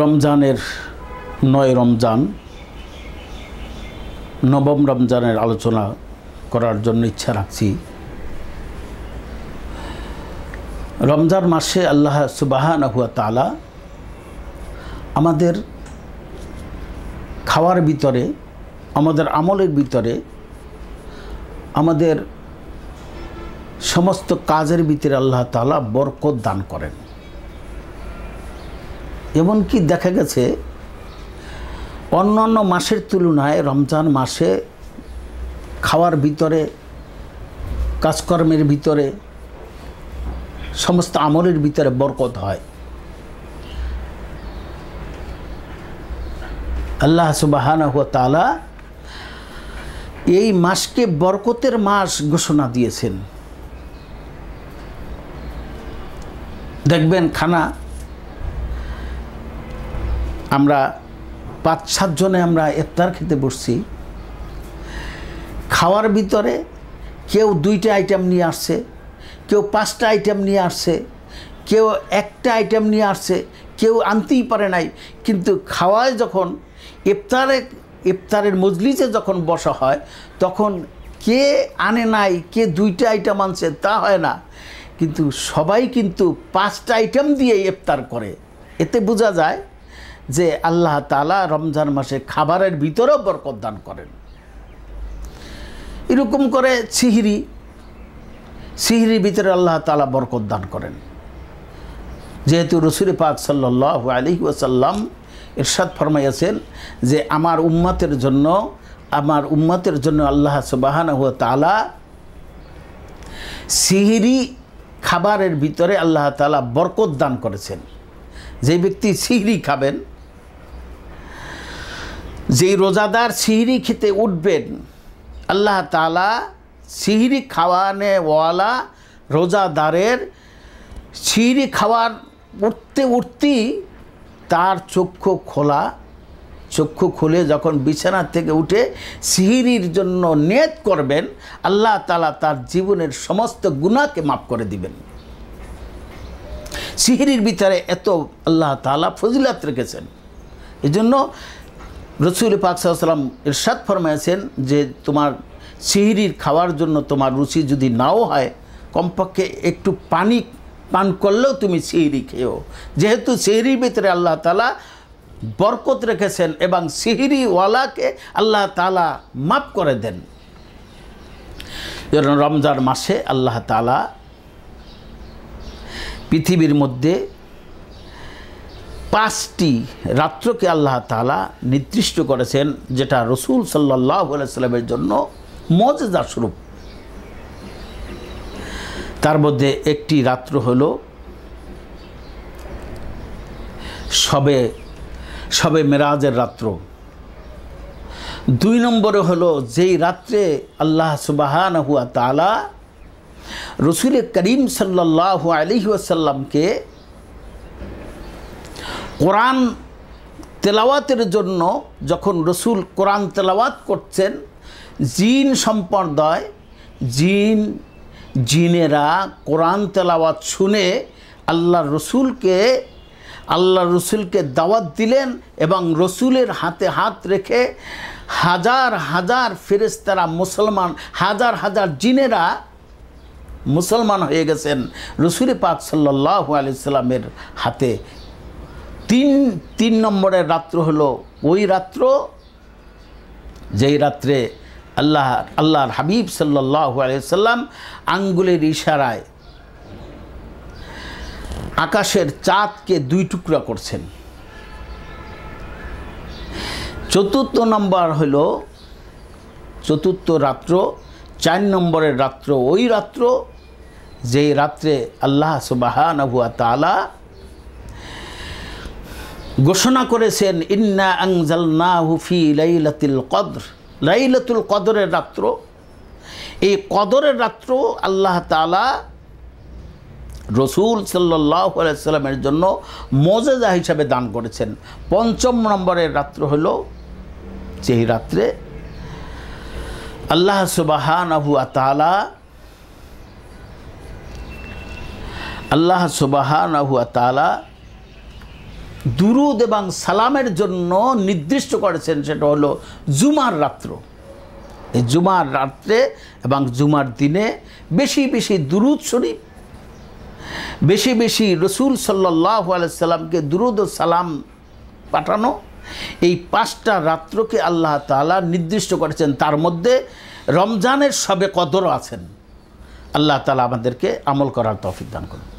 রমজানের নয় রমজান নবম রমজানের আলোচনা করার জন্য ইচ্ছা রাখছি রমজান মাসে আল্লাহ সুবাহানহুয়া তালা আমাদের খাওয়ার ভিতরে আমাদের আমলের ভিতরে আমাদের সমস্ত কাজের ভিতরে আল্লাহ তালা বরকত দান করেন এমনকি দেখা গেছে অন্য অন্য মাসের তুলনায় রমজান মাসে খাওয়ার ভিতরে কাজকর্মের ভিতরে সমস্ত আমলের ভিতরে বরকত হয় আল্লাহ সুবাহানা হুয়া তালা এই মাসকে বরকতের মাস ঘোষণা দিয়েছেন দেখবেন খানা আমরা পাঁচ সাতজনে আমরা ইফতার খেতে বসছি খাওয়ার ভিতরে কেউ দুইটা আইটেম নিয়ে আসছে কেউ পাঁচটা আইটেম নিয়ে আসছে কেউ একটা আইটেম নিয়ে আসছে কেউ আনতেই পারে নাই কিন্তু খাওয়ায় যখন ইফতারে ইফতারের মজলিসে যখন বসা হয় তখন কে আনে নাই কে দুইটা আইটেম আনছে তা হয় না কিন্তু সবাই কিন্তু পাঁচটা আইটেম দিয়ে ইফতার করে এতে বোঝা যায় যে আল্লাহ তালা রমজান মাসে খাবারের ভিতরেও বরকত দান করেন এরকম করে সিহিরি সিহিরির ভিতরে আল্লাহ তালা বরকত দান করেন যেহেতু রসুল পাক সাল্লাহ আলী ওয়াসাল্লাম ইরশাদ ফরমাইয়াছেন যে আমার উম্মাতের জন্য আমার উম্মাতের জন্য আল্লাহ সুবাহান হুয়া তালা সিহিরি খাবারের ভিতরে আল্লাহ তালা বরকত দান করেছেন যে ব্যক্তি সিহিরি খাবেন যেই রোজাদার সিহিরি খেতে উঠবেন আল্লাহ তালা সিহিরি খাওয়ানেওয়ালা রোজাদারের সিহিরি খাওয়ার উঠতে উঠতেই তার চক্ষু খোলা চক্ষু খুলে যখন বিছানা থেকে উঠে সিহিরির জন্য নেত করবেন আল্লাহ তালা তার জীবনের সমস্ত গুণাকে মাফ করে দিবেন সিহিরির ভিতরে এত আল্লাহ তালা ফজিলাত রেখেছেন এজন্য রসুল পাক সাল্লাম ইরশাদ ফরমাইছেন যে তোমার সিহিরির খাওয়ার জন্য তোমার রুচি যদি নাও হয় কমপক্ষে একটু পানি পান করলেও তুমি সিহিরি খেয়েও যেহেতু সিহিরির ভিতরে আল্লাহ তালা বরকত রেখেছেন এবং সিহিরিওয়ালাকে আল্লাহ তালা মাফ করে দেন রমজান মাসে আল্লাহ তালা পৃথিবীর মধ্যে পাঁচটি রাত্রকে আল্লাহ তালা নির্দিষ্ট করেছেন যেটা রসুল সাল্লাহ সাল্লামের জন্য মজেদার স্বরূপ তার মধ্যে একটি রাত্র হল সবে সবে মেরাজের রাত্র দুই নম্বরে হলো যেই রাত্রে আল্লাহ সুবাহান হুয়া তালা রসুল করিম সাল্লাহ আলি ওয়াসাল্লামকে কোরআন তেলাওয়াতের জন্য যখন রসুল কোরআন তেলাওয়াত করছেন জিন সম্প্রদায় জিন জিনেরা কোরআন তেলাওয়াত শুনে আল্লাহ রসুলকে আল্লাহ রসুলকে দাওয়াত দিলেন এবং রসুলের হাতে হাত রেখে হাজার হাজার ফেরেস্তারা মুসলমান হাজার হাজার জিনেরা মুসলমান হয়ে গেছেন রসুল পাক সাল্লাহ আলি সাল্লামের হাতে তিন তিন নম্বরের রাত্র হল ওই রাত্র যেই রাত্রে আল্লাহ আল্লাহর হাবিব সাল্লাহ আলাইসাল্লাম আঙ্গুলের ইশারায় আকাশের চাঁদকে দুই টুকরা করছেন চতুর্থ নম্বর হল চতুর্থ রাত্র চার নম্বরের রাত্র ওই রাত্র যেই রাত্রে আল্লাহ সুবাহানহুয়া তালা ঘোষণা করেছেন ইন্না না হুফি লাইলাতুল কদর লাইলাতুল কদরের রাত্র এই কদরের রাত্র আল্লাহ তালা রসুল সাল্লাহামের জন্য মজেদা হিসাবে দান করেছেন পঞ্চম নম্বরের রাত্র হল সেই রাত্রে আল্লাহ সুবাহান আবু আতালা আল্লাহ সুবাহান আবু আতালা দুরুদ এবং সালামের জন্য নির্দিষ্ট করেছেন সেটা হলো জুমার রাত্র এই জুমার রাত্রে এবং জুমার দিনে বেশি বেশি দুরুদ শরীফ বেশি বেশি রসুল সাল্লাহ সাল্লামকে দুরুদ ও সালাম পাঠানো এই পাঁচটা রাত্রকে আল্লাহ তালা নির্দিষ্ট করেছেন তার মধ্যে রমজানের সবে কদর আছেন আল্লাহ তালা আমাদেরকে আমল করার তফিক দান করুন